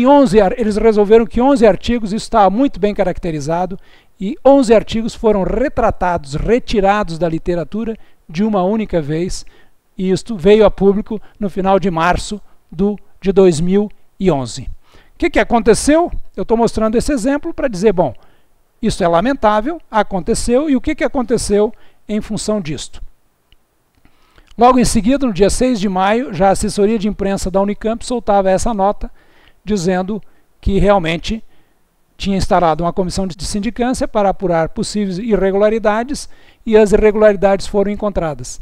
Em 11, eles resolveram que 11 artigos, isso estava muito bem caracterizado, e 11 artigos foram retratados, retirados da literatura de uma única vez, e isto veio a público no final de março do, de 2011. O que, que aconteceu? Eu estou mostrando esse exemplo para dizer, bom, isso é lamentável, aconteceu, e o que, que aconteceu em função disto? Logo em seguida, no dia 6 de maio, já a assessoria de imprensa da Unicamp soltava essa nota, dizendo que realmente tinha instalado uma comissão de sindicância para apurar possíveis irregularidades e as irregularidades foram encontradas.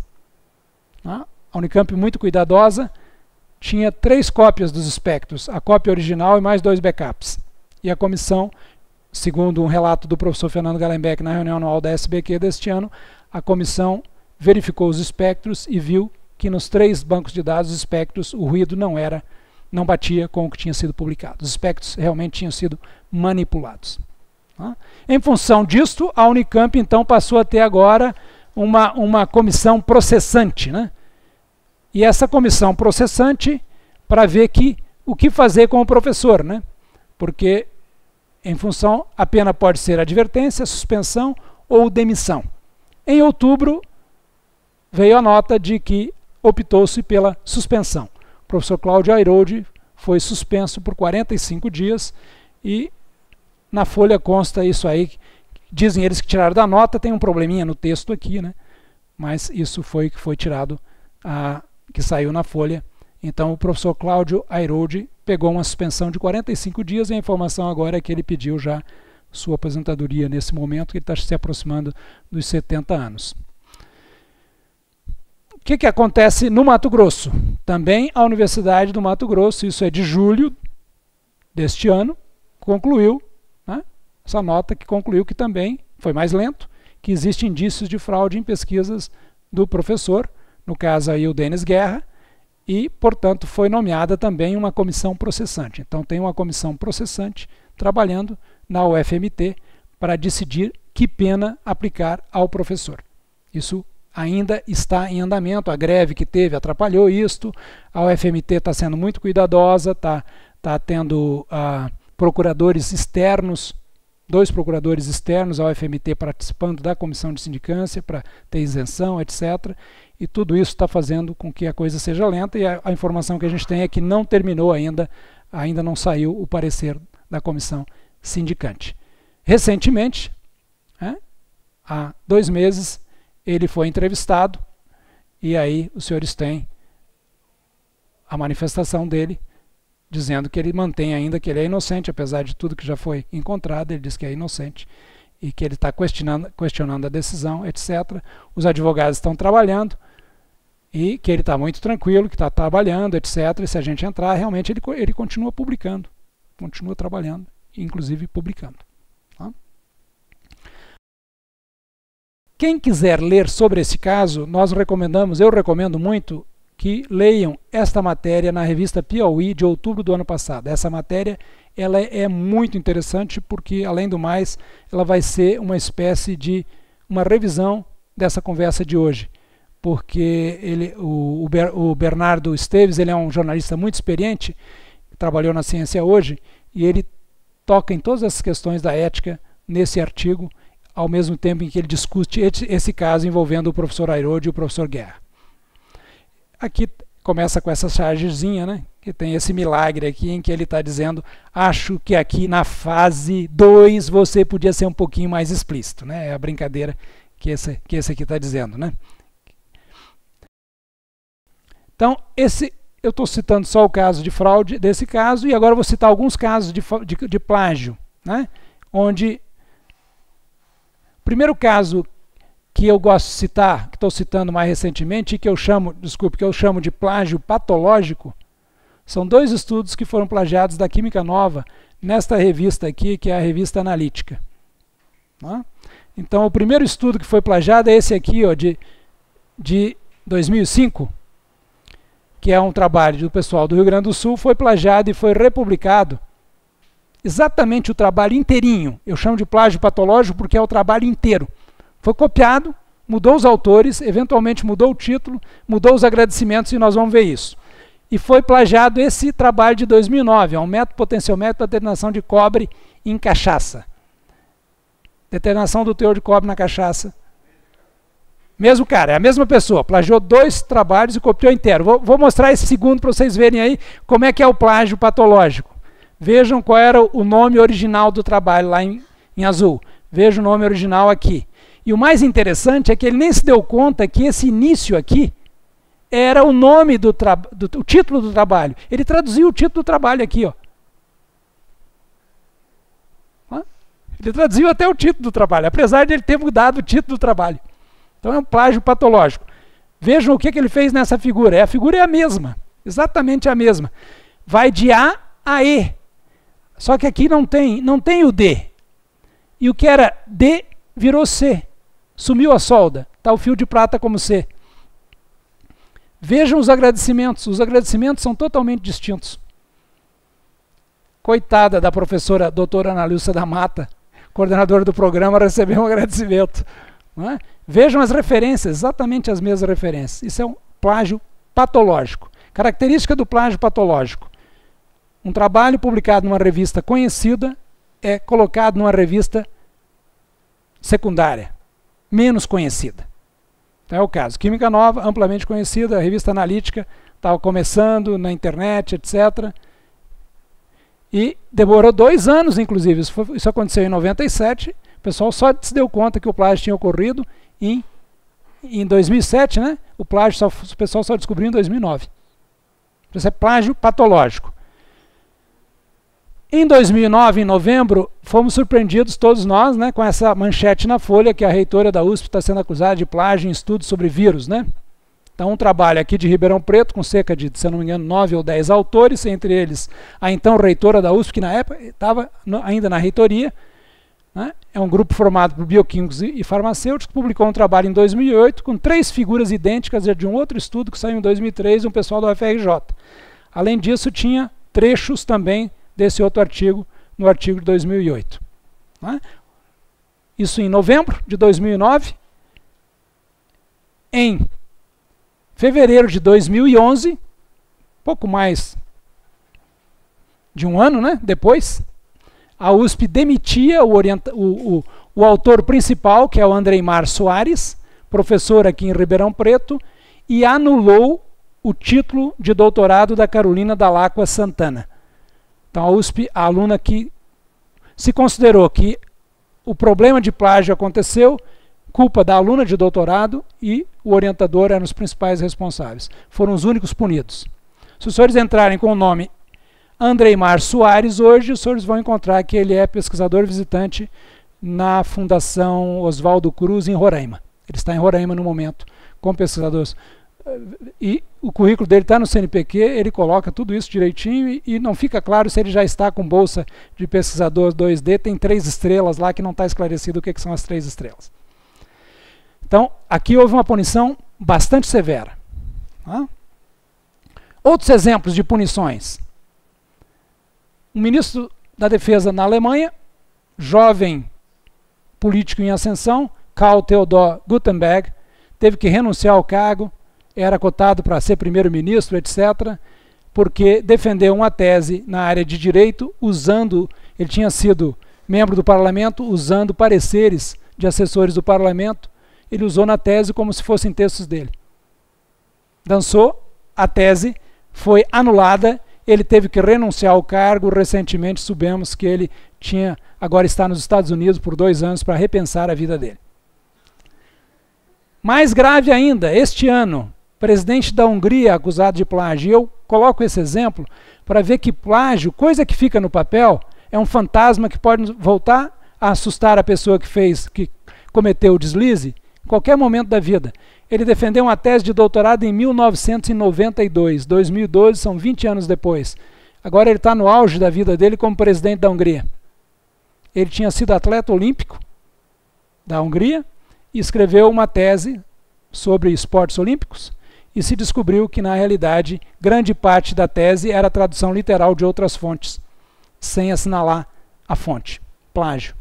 Né? A Unicamp, muito cuidadosa, tinha três cópias dos espectros, a cópia original e mais dois backups. E a comissão, segundo um relato do professor Fernando Galenbeck na reunião anual da SBQ deste ano, a comissão verificou os espectros e viu que nos três bancos de dados espectros o ruído não era não batia com o que tinha sido publicado. Os aspectos realmente tinham sido manipulados. Tá? Em função disto, a Unicamp então passou a ter agora uma, uma comissão processante. Né? E essa comissão processante para ver que, o que fazer com o professor. Né? Porque, em função, a pena pode ser advertência, suspensão ou demissão. Em outubro, veio a nota de que optou-se pela suspensão. O professor Cláudio Airoldi foi suspenso por 45 dias e na folha consta isso aí. Dizem eles que tiraram da nota, tem um probleminha no texto aqui, né? Mas isso foi que foi tirado, a, que saiu na folha. Então o professor Cláudio Airoldi pegou uma suspensão de 45 dias e a informação agora é que ele pediu já sua aposentadoria nesse momento, que ele está se aproximando dos 70 anos que, que acontece no Mato Grosso? Também a Universidade do Mato Grosso, isso é de julho deste ano, concluiu, né, essa nota que concluiu que também foi mais lento, que existem indícios de fraude em pesquisas do professor, no caso aí o Denis Guerra, e, portanto, foi nomeada também uma comissão processante. Então tem uma comissão processante trabalhando na UFMT para decidir que pena aplicar ao professor. Isso ainda está em andamento. A greve que teve atrapalhou isto. A UFMT está sendo muito cuidadosa, está tá tendo ah, procuradores externos, dois procuradores externos à UFMT participando da comissão de sindicância para ter isenção, etc. E tudo isso está fazendo com que a coisa seja lenta e a, a informação que a gente tem é que não terminou ainda, ainda não saiu o parecer da comissão sindicante. Recentemente, é, há dois meses, ele foi entrevistado e aí os senhores têm a manifestação dele dizendo que ele mantém ainda que ele é inocente, apesar de tudo que já foi encontrado, ele diz que é inocente e que ele está questionando, questionando a decisão, etc. Os advogados estão trabalhando e que ele está muito tranquilo, que está trabalhando, etc. E se a gente entrar, realmente ele, ele continua publicando, continua trabalhando, inclusive publicando. Quem quiser ler sobre esse caso, nós recomendamos, eu recomendo muito que leiam esta matéria na revista Piauí de outubro do ano passado. Essa matéria ela é muito interessante porque, além do mais, ela vai ser uma espécie de uma revisão dessa conversa de hoje, porque ele, o, o Bernardo Esteves ele é um jornalista muito experiente, trabalhou na Ciência Hoje e ele toca em todas as questões da ética nesse artigo ao mesmo tempo em que ele discute esse caso envolvendo o professor Airode e o professor Guerra. Aqui começa com essa chargezinha, né? que tem esse milagre aqui em que ele está dizendo: acho que aqui na fase 2 você podia ser um pouquinho mais explícito. Né? É a brincadeira que esse, que esse aqui está dizendo. Né? Então, esse, eu estou citando só o caso de fraude desse caso, e agora vou citar alguns casos de, de, de plágio, né? onde Primeiro caso que eu gosto de citar, que estou citando mais recentemente, e que eu chamo, desculpe, que eu chamo de plágio patológico, são dois estudos que foram plagiados da Química Nova nesta revista aqui, que é a revista analítica. Então, o primeiro estudo que foi plagiado é esse aqui, ó, de, de 2005, que é um trabalho do pessoal do Rio Grande do Sul, foi plagiado e foi republicado exatamente o trabalho inteirinho. Eu chamo de plágio patológico porque é o trabalho inteiro. Foi copiado, mudou os autores, eventualmente mudou o título, mudou os agradecimentos e nós vamos ver isso. E foi plagiado esse trabalho de 2009, é um método potenciométrico da determinação de cobre em cachaça. Determinação do teor de cobre na cachaça. Mesmo cara, é a mesma pessoa, plagiou dois trabalhos e copiou inteiro. Vou, vou mostrar esse segundo para vocês verem aí como é que é o plágio patológico. Vejam qual era o nome original do trabalho lá em, em azul. Veja o nome original aqui. E o mais interessante é que ele nem se deu conta que esse início aqui era o nome do, do o título do trabalho. Ele traduziu o título do trabalho aqui, ó. Ele traduziu até o título do trabalho, apesar de ele ter mudado o título do trabalho. Então é um plágio patológico. Vejam o que, que ele fez nessa figura. É, a figura é a mesma, exatamente a mesma. Vai de A a E. Só que aqui não tem, não tem o D. E o que era D virou C. Sumiu a solda. Está o fio de prata como C. Vejam os agradecimentos. Os agradecimentos são totalmente distintos. Coitada da professora doutora Ana Lúcia da Mata, coordenadora do programa, recebeu um agradecimento. É? Vejam as referências, exatamente as mesmas referências. Isso é um plágio patológico. Característica do plágio patológico um trabalho publicado numa revista conhecida é colocado numa revista secundária, menos conhecida. Então é o caso. Química Nova, amplamente conhecida, a revista analítica estava começando na internet, etc. E demorou dois anos, inclusive. Isso, foi, isso, aconteceu em 97. O pessoal só se deu conta que o plágio tinha ocorrido em, em 2007, né? O plágio só, o pessoal só descobriu em 2009. Isso é plágio patológico. Em 2009, em novembro, fomos surpreendidos todos nós né, com essa manchete na Folha que a reitora da USP está sendo acusada de plágio em estudos sobre vírus. Né? Então, um trabalho aqui de Ribeirão Preto, com cerca de, se não me engano, nove ou dez autores, entre eles a então reitora da USP, que na época estava ainda na reitoria. Né? É um grupo formado por bioquímicos e, farmacêuticos, que publicou um trabalho em 2008 com três figuras idênticas de um outro estudo que saiu em 2003, um pessoal do UFRJ. Além disso, tinha trechos também desse outro artigo, no artigo de 2008. Né? Isso em novembro de 2009. Em fevereiro de 2011, pouco mais de um ano né, depois, a USP demitia o, o, o, o autor principal, que é o Mar Soares, professor aqui em Ribeirão Preto, e anulou o título de doutorado da Carolina Dalacqua Santana. Então a USP, a aluna que se considerou que o problema de plágio aconteceu, culpa da aluna de doutorado e o orientador eram os principais responsáveis. Foram os únicos punidos. Se os senhores entrarem com o nome Andrei Mar Soares hoje, os senhores vão encontrar que ele é pesquisador visitante na Fundação Oswaldo Cruz, em Roraima. Ele está em Roraima no momento, com pesquisadores e o currículo dele está no CNPq, ele coloca tudo isso direitinho e, e, não fica claro se ele já está com bolsa de pesquisador 2D, tem três estrelas lá que não está esclarecido o que, que são as três estrelas. Então, aqui houve uma punição bastante severa. Tá? Outros exemplos de punições. Um ministro da Defesa na Alemanha, jovem político em ascensão, Karl Theodor Gutenberg, teve que renunciar ao cargo era cotado para ser primeiro-ministro, etc., porque defendeu uma tese na área de direito, usando, ele tinha sido membro do parlamento, usando pareceres de assessores do parlamento, ele usou na tese como se fossem textos dele. Dançou, a tese foi anulada, ele teve que renunciar ao cargo, recentemente soubemos que ele tinha, agora está nos Estados Unidos por dois anos para repensar a vida dele. Mais grave ainda, este ano, presidente da Hungria acusado de plágio. E eu coloco esse exemplo para ver que plágio, coisa que fica no papel, é um fantasma que pode voltar a assustar a pessoa que fez, que cometeu o deslize, em qualquer momento da vida. Ele defendeu uma tese de doutorado em 1992, 2012, são 20 anos depois. Agora ele está no auge da vida dele como presidente da Hungria. Ele tinha sido atleta olímpico da Hungria e escreveu uma tese sobre esportes olímpicos e se descobriu que, na realidade, grande parte da tese era tradução literal de outras fontes, sem assinalar a fonte. Plágio.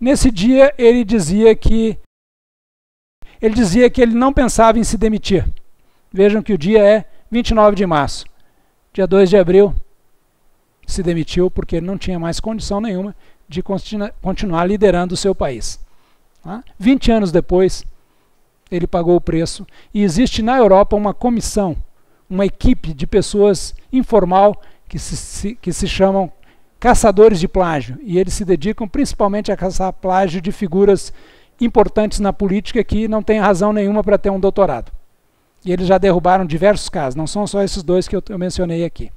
Nesse dia, ele dizia que ele dizia que ele não pensava em se demitir. Vejam que o dia é 29 de março. Dia 2 de abril, se demitiu porque ele não tinha mais condição nenhuma de continuar liderando o seu país. 20 tá? anos depois, ele pagou o preço. E existe na Europa uma comissão, uma equipe de pessoas informal que se, se que se chamam caçadores de plágio. E eles se dedicam principalmente a caçar plágio de figuras importantes na política que não têm razão nenhuma para ter um doutorado. E eles já derrubaram diversos casos, não são só esses dois que eu, eu mencionei aqui.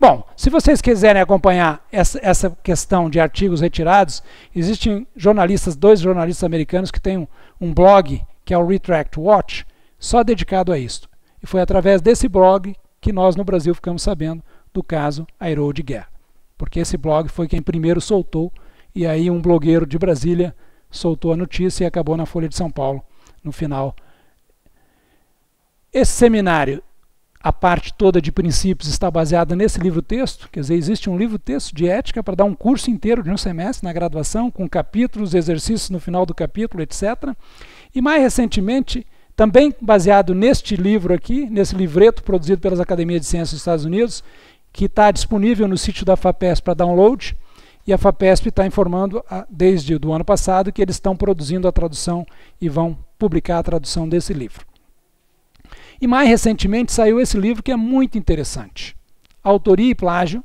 Bom, se vocês quiserem acompanhar essa, essa, questão de artigos retirados, existem jornalistas, dois jornalistas americanos que têm um, um blog que é o Retract Watch, só dedicado a isto. E foi através desse blog que nós no Brasil ficamos sabendo do caso Airô de Guerra. Porque esse blog foi quem primeiro soltou, e aí um blogueiro de Brasília soltou a notícia e acabou na Folha de São Paulo no final. Esse seminário a parte toda de princípios está baseada nesse livro-texto, quer dizer, existe um livro-texto de ética para dar um curso inteiro de um semestre na graduação, com capítulos, exercícios no final do capítulo, etc. E mais recentemente, também baseado neste livro aqui, nesse livreto produzido pelas Academias de Ciências dos Estados Unidos, que está disponível no sítio da FAPESP para download, e a FAPESP está informando ah, desde o ano passado que eles estão produzindo a tradução e vão publicar a tradução desse livro. E mais recentemente saiu esse livro que é muito interessante. Autoria e Plágio,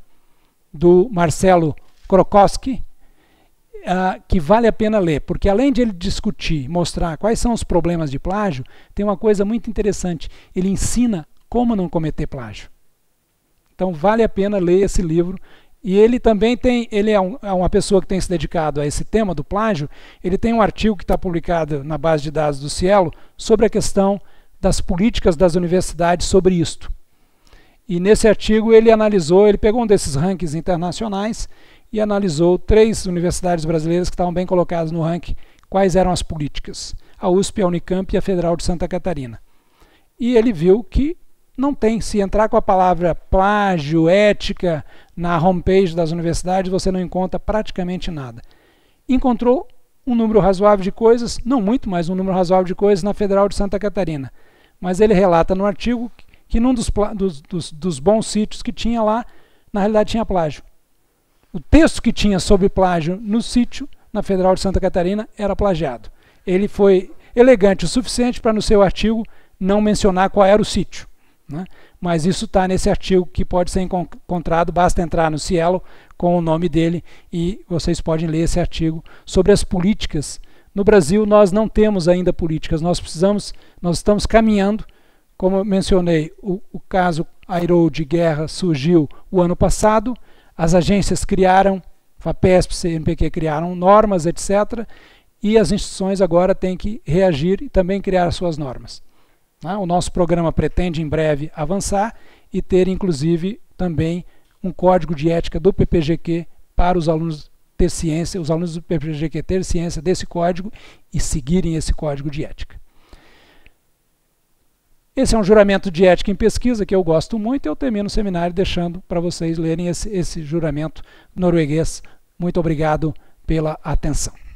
do Marcelo Krokowski, uh, ah, que vale a pena ler, porque além de ele discutir, mostrar quais são os problemas de plágio, tem uma coisa muito interessante. Ele ensina como não cometer plágio. Então vale a pena ler esse livro. E ele também tem, ele é, um, é uma pessoa que tem se dedicado a esse tema do plágio. Ele tem um artigo que está publicado na base de dados do Cielo sobre a questão das políticas das universidades sobre isto. E nesse artigo ele analisou, ele pegou um desses rankings internacionais e analisou três universidades brasileiras que estavam bem colocadas no ranking, quais eram as políticas. A USP, a Unicamp e a Federal de Santa Catarina. E ele viu que não tem. Se entrar com a palavra plágio, ética, na homepage das universidades, você não encontra praticamente nada. Encontrou um número razoável de coisas, não muito, mas um número razoável de coisas na Federal de Santa Catarina. Mas ele relata no artigo que, num dos, dos, dos, dos bons sítios que tinha lá, na realidade tinha plágio. O texto que tinha sobre plágio no sítio, na Federal de Santa Catarina, era plagiado. Ele foi elegante o suficiente para, no seu artigo, não mencionar qual era o sítio. Né? Mas isso está nesse artigo que pode ser encontrado, basta entrar no Cielo com o nome dele e vocês podem ler esse artigo sobre as políticas no Brasil nós não temos ainda políticas, nós precisamos, nós estamos caminhando, como eu mencionei, o, o caso Airou de Guerra surgiu o ano passado, as agências criaram, FAPESP, CNPq criaram normas, etc., e as instituições agora têm que reagir e também criar suas normas. Né? O nosso programa pretende em breve avançar e ter, inclusive, também um código de ética do PPGQ para os alunos ter ciência, os alunos do PPGQ ter ciência desse código e seguirem esse código de ética. Esse é um juramento de ética em pesquisa que eu gosto muito e eu termino o seminário deixando para vocês lerem esse, esse juramento norueguês. Muito obrigado pela atenção.